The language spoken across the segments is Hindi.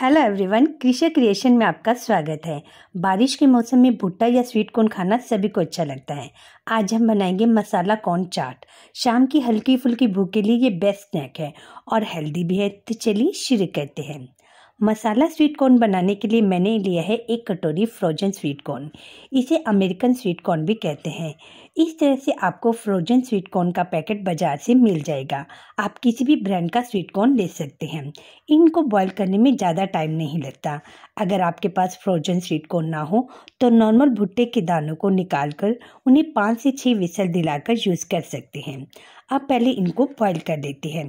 हेलो एवरीवन कृषि क्रिएशन में आपका स्वागत है बारिश के मौसम में भुट्टा या स्वीट कॉर्न खाना सभी को अच्छा लगता है आज हम बनाएंगे मसाला कॉर्न चाट शाम की हल्की फुल्की भूख के लिए ये बेस्ट स्नैक है और हेल्दी भी है तो चलिए शुरू करते हैं मसाला स्वीट कॉर्न बनाने के लिए मैंने लिया है एक कटोरी फ्रोजन स्वीट कॉर्न इसे अमेरिकन स्वीट कॉर्न भी कहते हैं इस तरह से आपको फ्रोजन स्वीट कॉर्न का पैकेट बाज़ार से मिल जाएगा आप किसी भी ब्रांड का स्वीट कॉर्न ले सकते हैं इनको बॉईल करने में ज़्यादा टाइम नहीं लगता अगर आपके पास फ्रोजन स्वीट कॉर्न ना हो तो नॉर्मल भुट्टे के दानों को निकाल कर उन्हें पाँच से छः विसल दिलाकर यूज़ कर सकते हैं आप पहले इनको बॉयल कर लेते हैं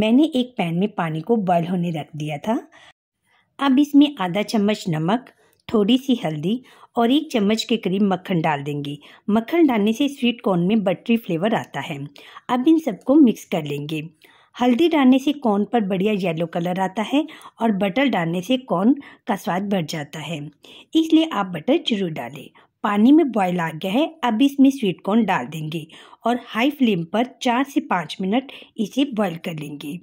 मैंने एक पैन में पानी को बॉयल होने रख दिया था अब इसमें आधा चम्मच नमक थोड़ी सी हल्दी और एक चम्मच के करीब मक्खन डाल देंगे मक्खन डालने से स्वीट कॉर्न में बटरी फ्लेवर आता है अब इन सबको मिक्स कर लेंगे हल्दी डालने से कॉर्न पर बढ़िया येलो कलर आता है और बटर डालने से कॉर्न का स्वाद बढ़ जाता है इसलिए आप बटर जरूर डालें पानी में बॉयल आ गया है अब इसमें स्वीट कॉर्न डाल देंगे और हाई फ्लेम पर चार से पाँच मिनट इसे बॉयल कर लेंगे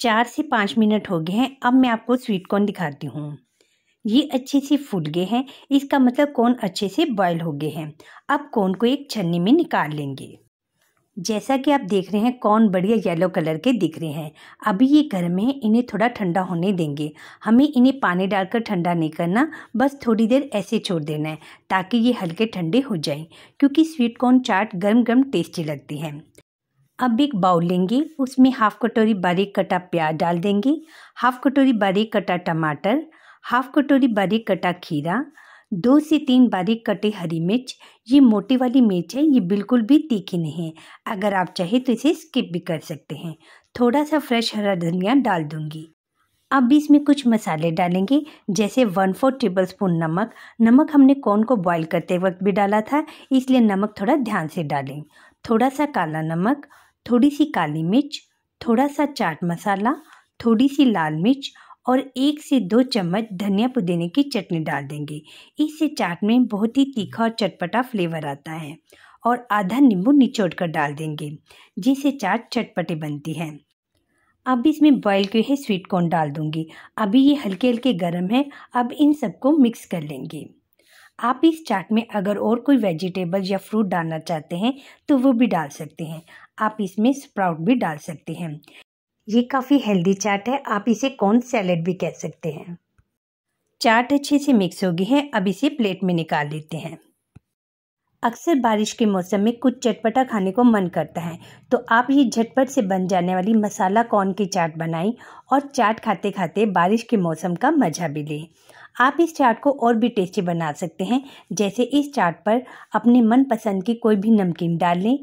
चार से पाँच मिनट हो गए हैं अब मैं आपको स्वीट कॉर्न दिखाती हूँ ये अच्छे से फूल गए हैं इसका मतलब कॉर्न अच्छे से बॉयल हो गए हैं अब कॉर्न को एक छन्नी में निकाल लेंगे जैसा कि आप देख रहे हैं कॉर्न बढ़िया येलो कलर के दिख रहे हैं अभी ये गर्म है इन्हें थोड़ा ठंडा होने देंगे हमें इन्हें पानी डालकर ठंडा नहीं करना बस थोड़ी देर ऐसे छोड़ देना है ताकि ये हल्के ठंडे हो जाएं क्योंकि स्वीट कॉर्न चाट गर्म गर्म टेस्टी लगती है अब एक बाउल लेंगे उसमें हाफ़ कटोरी बारीक कटा प्याज डाल देंगे हाफ़ कटोरी बारीक कटा टमाटर हाफ़ कटोरी बारीक कटा खीरा दो से तीन बारीक कटे हरी मिर्च ये मोटी वाली मिर्च है ये बिल्कुल भी तीखी नहीं है अगर आप चाहे तो इसे स्किप भी कर सकते हैं थोड़ा सा फ्रेश हरा धनिया डाल दूंगी अब इसमें कुछ मसाले डालेंगे जैसे वन फोर टेबल स्पून नमक नमक हमने कौन को बॉईल करते वक्त भी डाला था इसलिए नमक थोड़ा ध्यान से डालें थोड़ा सा काला नमक थोड़ी सी काली मिर्च थोड़ा सा चाट मसाला थोड़ी सी लाल मिर्च और एक से दो चम्मच धनिया पुदीने की चटनी डाल देंगे इससे चाट में बहुत ही तीखा और चटपटा फ्लेवर आता है और आधा नींबू निचोड़ कर डाल देंगे जिससे चाट चटपटी बनती है अब इसमें बॉयल किए हुए स्वीट कॉर्न डाल दूंगी अभी ये हल्के हल्के गर्म है अब इन सबको मिक्स कर लेंगे आप इस चाट में अगर और कोई वेजिटेबल या फ्रूट डालना चाहते हैं तो वो भी डाल सकते हैं आप इसमें स्प्राउट भी डाल सकते हैं ये काफ़ी हेल्दी चाट है आप इसे कॉर्न सैलेड भी कह सकते हैं चाट अच्छे से मिक्स हो गई है अब इसे प्लेट में निकाल लेते हैं अक्सर बारिश के मौसम में कुछ चटपटा खाने को मन करता है तो आप ये झटपट से बन जाने वाली मसाला कॉर्न की चाट बनाएं और चाट खाते खाते बारिश के मौसम का मज़ा भी लें आप इस चाट को और भी टेस्टी बना सकते हैं जैसे इस चाट पर अपने मनपसंद की कोई भी नमकीन डाल लें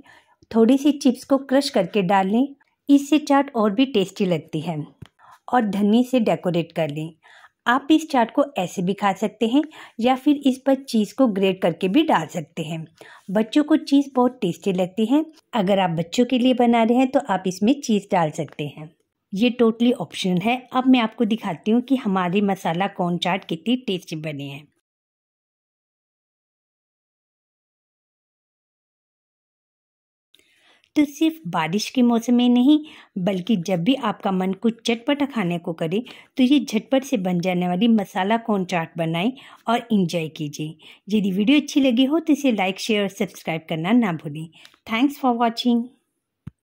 थोड़ी सी चिप्स को क्रश करके डाल लें इससे चाट और भी टेस्टी लगती है और धनी से डेकोरेट कर लें आप इस चाट को ऐसे भी खा सकते हैं या फिर इस पर चीज़ को ग्रेट करके भी डाल सकते हैं बच्चों को चीज़ बहुत टेस्टी लगती है अगर आप बच्चों के लिए बना रहे हैं तो आप इसमें चीज़ डाल सकते हैं ये टोटली ऑप्शन है अब मैं आपको दिखाती हूँ कि हमारी मसाला कौन चाट कितनी टेस्टी बनी है तो सिर्फ बारिश के मौसम में नहीं बल्कि जब भी आपका मन कुछ चटपटा खाने को करे तो ये झटपट से बन जाने वाली मसाला कौन चाट बनाएं और इन्जॉय कीजिए यदि वीडियो अच्छी लगी हो तो इसे लाइक शेयर और सब्सक्राइब करना ना भूलें थैंक्स फॉर वॉचिंग